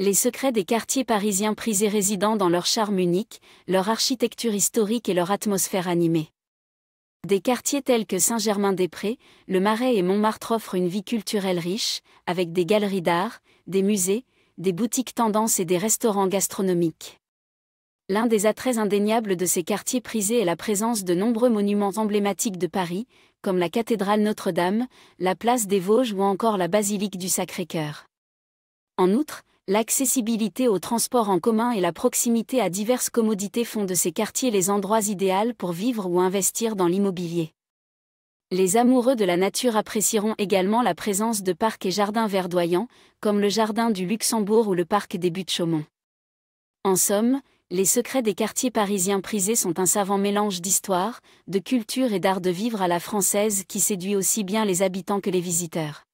les secrets des quartiers parisiens prisés résident dans leur charme unique, leur architecture historique et leur atmosphère animée. Des quartiers tels que Saint-Germain-des-Prés, le Marais et Montmartre offrent une vie culturelle riche, avec des galeries d'art, des musées, des boutiques tendances et des restaurants gastronomiques. L'un des attraits indéniables de ces quartiers prisés est la présence de nombreux monuments emblématiques de Paris, comme la cathédrale Notre-Dame, la place des Vosges ou encore la basilique du Sacré-Cœur. En outre, l'accessibilité aux transports en commun et la proximité à diverses commodités font de ces quartiers les endroits idéaux pour vivre ou investir dans l'immobilier. Les amoureux de la nature apprécieront également la présence de parcs et jardins verdoyants, comme le Jardin du Luxembourg ou le Parc des Buttes-Chaumont. En somme, les secrets des quartiers parisiens prisés sont un savant mélange d'histoire, de culture et d'art de vivre à la française qui séduit aussi bien les habitants que les visiteurs.